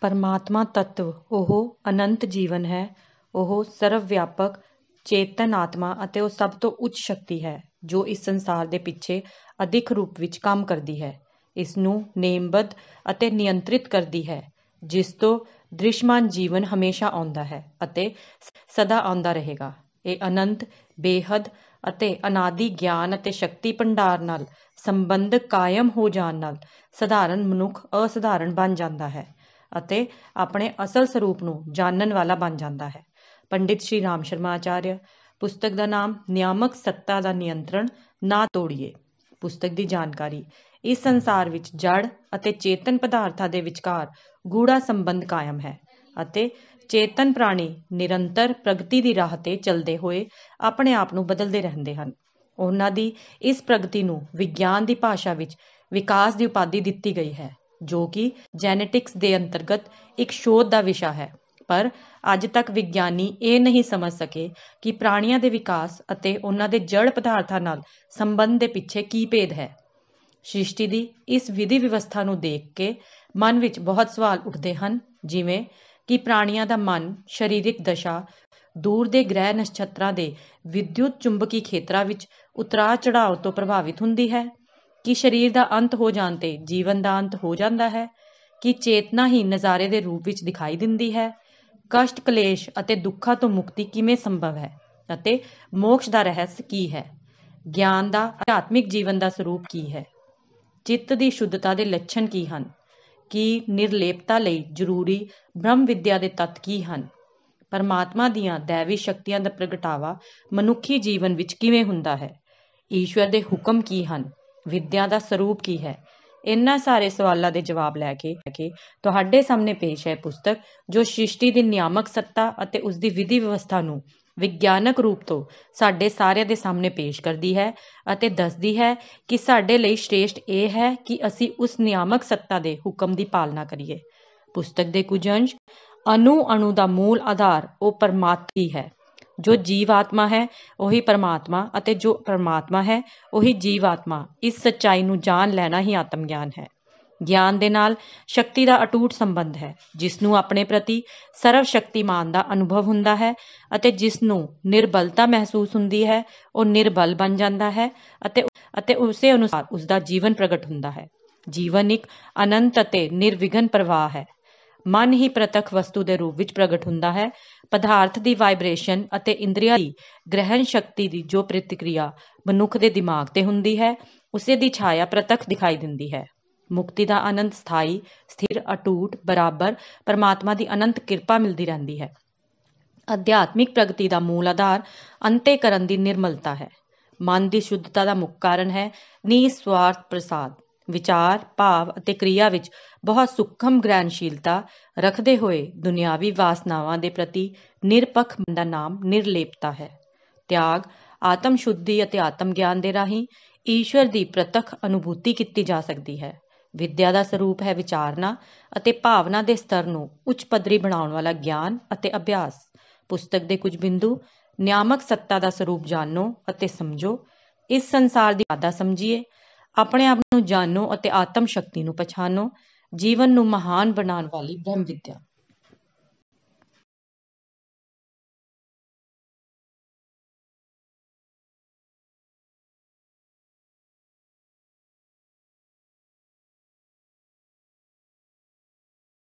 ਪਰਮਾਤਮਾ ਤੱਤਵ ਉਹ ਅਨੰਤ ਜੀਵਨ ਹੈ ਉਹ ਸਰਵ ਵਿਆਪਕ ਚੇਤਨ ਆਤਮਾ ਅਤੇ ਉਹ ਸਭ ਤੋਂ ਉੱਚ ਸ਼ਕਤੀ ਹੈ ਜੋ ਇਸ ਸੰਸਾਰ ਦੇ ਪਿੱਛੇ ਅਧਿਕ ਰੂਪ ਵਿੱਚ ਕੰਮ ਕਰਦੀ ਹੈ ਇਸ ਨੂੰ ਨੇਮਬੱਧ ਅਤੇ ਨਿਯੰਤਰਿਤ ਕਰਦੀ ਹੈ ਜਿਸ ਤੋਂ ਦ੍ਰਿਸ਼ਮਾਨ ਜੀਵਨ ਹਮੇਸ਼ਾ ਆਉਂਦਾ ਹੈ ਅਤੇ ਸਦਾ ਆਉਂਦਾ ਰਹੇਗਾ ਇਹ ਅਨੰਤ ਬੇਹਦ ਅਤੇ ਅਨਾਦੀ ਗਿਆਨ ਅਤੇ ਸ਼ਕਤੀ ਭੰਡਾਰ ਨਾਲ ਸੰਬੰਧ ਕਾਇਮ ਹੋ ਜਾਣ ਨਾਲ ਸਧਾਰਨ ਮਨੁੱਖ ਅਸਧਾਰਨ ਬਣ ਜਾਂਦਾ ਹੈ ਅਤੇ ਆਪਣੇ ਅਸਲ ਸਰੂਪ ਨੂੰ ਜਾਣਨ ਵਾਲਾ ਬਣ ਜਾਂਦਾ ਹੈ ਪੰਡਿਤ ਸ਼੍ਰੀ ਰਾਮ ਸ਼ਰਮਾ ਆਚਾਰੀਆ ਪੁਸਤਕ ਦਾ ਨਾਮ ਨਿਯਾਮਕ ਸੱਤਾ ਦਾ ਨਿਯੰਤਰਣ ਨਾ ਤੋੜੀਏ ਪੁਸਤਕ ਦੀ ਜਾਣਕਾਰੀ ਇਸ ਸੰਸਾਰ ਵਿੱਚ ਜੜ ਅਤੇ ਚੇਤਨ ਪਦਾਰਥਾਂ ਦੇ ਵਿਚਕਾਰ ਗੂੜਾ ਸੰਬੰਧ ਕਾਇਮ ਹੈ ਅਤੇ ਚੇਤਨ ਪ੍ਰਾਣੀ ਨਿਰੰਤਰ ਪ੍ਰਗਤੀ ਦੀ ਰਾਹ ਤੇ ਚੱਲਦੇ ਹੋਏ ਆਪਣੇ ਆਪ ਨੂੰ ਬਦਲਦੇ ਰਹਿੰਦੇ ਹਨ ਉਹਨਾਂ ਦੀ ਇਸ ਪ੍ਰਗਤੀ ਨੂੰ ਵਿਗਿਆਨ ਦੀ ਭਾਸ਼ਾ ਵਿੱਚ ਵਿਕਾਸ ਦੀ ਉਪਾਧੀ ਦਿੱਤੀ ਗਈ ਹੈ ਜੋ ਕਿ ਜੈਨੇਟਿਕਸ ਦੇ ਅੰਤਰਗਤ ਇੱਕ ਸ਼ੋਧ ਦਾ ਵਿਸ਼ਾ ਹੈ ਪਰ ਅੱਜ ਤੱਕ ਵਿਗਿਆਨੀ ਇਹ ਨਹੀਂ ਸਮਝ ਸਕੇ ਕਿ ਪ੍ਰਾਣੀਆਂ ਦੇ ਵਿਕਾਸ ਅਤੇ ਉਹਨਾਂ ਦੇ ਜੜ ਪਦਾਰਥਾਂ ਨਾਲ ਸੰਬੰਧ ਦੇ ਪਿੱਛੇ ਕੀ ਭੇਦ ਹੈ ਸ੍ਰਿਸ਼ਟੀ ਦੀ ਇਸ ਵਿਧੀ ਵਿਵਸਥਾ ਨੂੰ ਦੇਖ ਕੇ ਮਨ ਵਿੱਚ ਬਹੁਤ ਸਵਾਲ ਉੱਠਦੇ ਹਨ ਜਿਵੇਂ ਕਿ ਪ੍ਰਾਣੀਆਂ ਦਾ ਮਨ ਸਰੀਰਿਕ ਦਸ਼ਾ ਦੂਰ ਦੇ ਗ੍ਰਹਿ ਨਛਤਰਾਂ ਦੇ ਵਿਦਿਉਤ ਚੁੰਬਕੀ ਖੇਤਰਾਂ ਵਿੱਚ ਉਤਰਾਅ ਚੜਾਅ ਤੋਂ ਪ੍ਰਭਾਵਿਤ ਹੁੰਦੀ ਹੈ ਕਿ ਸਰੀਰ ਦਾ ਅੰਤ ਹੋ ਜਾਣ ਤੇ ਜੀਵਨ ਦਾ ਅੰਤ ਹੋ ਜਾਂਦਾ ਹੈ ਕਿ ਚੇਤਨਾ ਹੀ ਨਜ਼ਾਰੇ ਦੇ ਰੂਪ ਵਿੱਚ ਦਿਖਾਈ ਦਿੰਦੀ ਹੈ ਕਸ਼ਟ ਕਲੇਸ਼ ਅਤੇ ਦੁੱਖਾਂ ਤੋਂ ਮੁਕਤੀ ਕਿਵੇਂ ਸੰਭਵ ਹੈ ਅਤੇ ਮੋਕਸ਼ ਦਾ ਰਹੱਸ ਕੀ ਹੈ ਗਿਆਨ ਦਾ ਆਤਮਿਕ ਜੀਵਨ ਦਾ ਸਰੂਪ ਕੀ ਹੈ ਚਿੱਤ ਦੀ ਸ਼ੁੱਧਤਾ ਦੇ ਲੱਛਣ ਕੀ ਹਨ ਕੀ ਨਿਰਲੇਪਤਾ ਲਈ ਜ਼ਰੂਰੀ ਬ੍ਰਹਮ ਵਿਦਿਆ ਦੇ ਤੱਤ ਕੀ ਹਨ ਪਰਮਾਤਮਾ ਦੀਆਂ दैवी ਸ਼ਕਤੀਆਂ ਦਾ ਪ੍ਰਗਟਾਵਾ ਮਨੁੱਖੀ ਜੀਵਨ ਵਿੱਚ ਕਿਵੇਂ ਹੁੰਦਾ ਹੈ ਈਸ਼ਵਰ ਦੇ ਹੁਕਮ ਕੀ ਹਨ ਵਿਦਿਆ ਦਾ ਸਰੂਪ ਕੀ ਹੈ ਇਹਨਾਂ ਸਾਰੇ ਸਵਾਲਾਂ ਦੇ ਜਵਾਬ ਲੈ ਕੇ ਤੁਹਾਡੇ ਸਾਹਮਣੇ ਪੇਸ਼ ਹੈ ਪੁਸਤਕ ਜੋ ਸ੍ਰਿਸ਼ਟੀ ਦੀ ਨਿਯਾਮਕ ਸੱਤਾ ਅਤੇ ਉਸ ਦੀ ਵਿਧੀ ਵਿਵਸਥਾ ਨੂੰ ਵਿਗਿਆਨਕ ਰੂਪ ਤੋਂ ਸਾਡੇ ਸਾਰਿਆਂ ਦੇ ਸਾਹਮਣੇ ਪੇਸ਼ ਕਰਦੀ ਹੈ ਅਤੇ ਦੱਸਦੀ ਹੈ ਕਿ ਸਾਡੇ ਲਈ ਸ੍ਰੇਸ਼ਟ ਇਹ ਹੈ ਕਿ ਅਸੀਂ ਉਸ ਨਿਯਾਮਕ ਸੱਤਾ ਦੇ ਹੁਕਮ ਦੀ ਪਾਲਣਾ ਕਰੀਏ ਪੁਸਤਕ ਦੇ ਕੁਝ ਅੰਸ਼ ਅਣੂ ਅਨੂ ਦਾ ਮੂਲ ਆਧਾਰ ਉਹ ਪਰਮਾਤਮਾ ਹੀ ਹੈ ਜੋ ਜੀਵ ਆਤਮਾ ਹੈ ਉਹੀ ਪਰਮਾਤਮਾ ਅਤੇ ਜੋ ਪਰਮਾਤਮਾ ਹੈ ਉਹੀ ਜੀਵ ਆਤਮਾ ਇਸ ਸਚਾਈ ਨੂੰ ਜਾਣ ਲੈਣਾ ਹੀ ਆਤਮ ਗਿਆਨ ਹੈ ਗਿਆਨ ਦੇ ਨਾਲ ਸ਼ਕਤੀ ਦਾ ਅਟੂਟ ਸੰਬੰਧ ਹੈ ਜਿਸ ਨੂੰ ਆਪਣੇ ਪ੍ਰਤੀ ਸਰਵ ਸ਼ਕਤੀਮਾਨ ਦਾ ਅਨੁਭਵ ਹੁੰਦਾ ਹੈ ਅਤੇ ਜਿਸ ਨੂੰ ਨਿਰਬਲਤਾ ਮਹਿਸੂਸ ਹੁੰਦੀ ਹੈ ਉਹ ਨਿਰਬਲ ਬਣ ਜਾਂਦਾ ਹੈ ਅਤੇ ਅਤੇ ਉਸੇ ਅਨੁਸਾਰ ਉਸ ਦਾ ਜੀਵਨ ਪ੍ਰਗਟ ਹੁੰਦਾ ਹੈ ਜੀਵਨ ਇੱਕ ਅਨੰਤ ਅਤੇ ਨਿਰਵਿਘਨ ਪ੍ਰਵਾਹ ਹੈ ਮਨ ਹੀ ਪ੍ਰਤੱਖ ਵਸਤੂ ਦੇ ਰੂਪ ਵਿੱਚ ਪ੍ਰਗਟ ਹੁੰਦਾ ਹੈ ਪਦਾਰਥ ਦੀ ਵਾਈਬ੍ਰੇਸ਼ਨ ਅਤੇ ਇੰਦਰੀਆਂ ਦੀ ਗ੍ਰਹਿਣ ਸ਼ਕਤੀ ਦੀ ਜੋ ਪ੍ਰਤੀਕਿਰਿਆ ਮਨੁੱਖ ਦੇ ਦਿਮਾਗ ਤੇ ਹੁੰਦੀ ਹੈ ਉਸੇ ਦੀ ਛਾਇਆ ਪ੍ਰਤੱਖ ਦਿਖਾਈ ਦਿੰਦੀ ਹੈ ਮੁਕਤੀ ਦਾ ਆਨੰਦ ਸਥਾਈ ਸਥਿਰ ਅਟੂਟ ਬਰਾਬਰ ਪਰਮਾਤਮਾ ਦੀ ਅਨੰਤ ਕਿਰਪਾ ਮਿਲਦੀ ਰਹਿੰਦੀ ਹੈ ਅਧਿਆਤਮਿਕ ਪ੍ਰਗਤੀ ਦਾ ਮੂਲ ਆਧਾਰ ਅੰਤੇ ਕਰਨ ਦੀ ਨਿਰਮਲਤਾ ਹੈ ਮਨ ਦੀ ਸ਼ੁੱਧਤਾ ਦਾ ਮੁੱਖ ਕਾਰਨ ਹੈ ਨੀ ਸਵਾਰਥ ਪ੍ਰਸਾਦ ਵਿਚਾਰ ਭਾਵ ਅਤੇ ਕਿਰਿਆ ਵਿੱਚ ਬਹੁਤ ਸੁਖਮ ਗ੍ਰਹਿਣਸ਼ੀਲਤਾ ਰੱਖਦੇ ਹੋਏ ਦੁਨਿਆਵੀ ਵਾਸਨਾਵਾਂ ਦੇ ਪ੍ਰਤੀ ਨਿਰਪੱਖ ਦਾ ਨਾਮ ਨਿਰਲੇਪਤਾ ਹੈ ਤਿਆਗ ਆਤਮ ਸ਼ੁੱਧੀ ਅਤੇ ਆਤਮ ਗਿਆਨ ਦੇ ਰਾਹੀਂ ਈਸ਼ਵਰ ਦੀ ਪ੍ਰਤੱਖ ਅਨੁਭੂਤੀ ਕੀਤੀ ਜਾ ਸਕਦੀ ਹੈ ਵਿਦਿਆ ਦਾ ਸਰੂਪ ਹੈ ਵਿਚਾਰਨਾ ਅਤੇ ਭਾਵਨਾ ਦੇ ਸਤਰ ਨੂੰ ਉੱਚ ਪੱਧਰੀ ਬਣਾਉਣ ਵਾਲਾ ਗਿਆਨ ਅਤੇ ਅਭਿਆਸ ਪੁਸਤਕ ਦੇ ਕੁਝ ਬਿੰਦੂ ਨਿਆਮਕ ਸੱਤਾ ਦਾ ਸਰੂਪ ਜਾਣੋ ਅਤੇ ਸਮਝੋ ਇਸ ਸੰਸਾਰ ਦੀ ਆਦਾ ਸਮਝੀਏ ਆਪਣੇ ਆਪ ਨੂੰ ਜਾਣੋ ਅਤੇ ਆਤਮ ਸ਼ਕਤੀ ਨੂੰ ਪਛਾਣੋ ਜੀਵਨ ਨੂੰ ਮਹਾਨ ਬਣਾਉਣ ਵਾਲੀ ਬ੍ਰਹਮ ਵਿਦਿਆ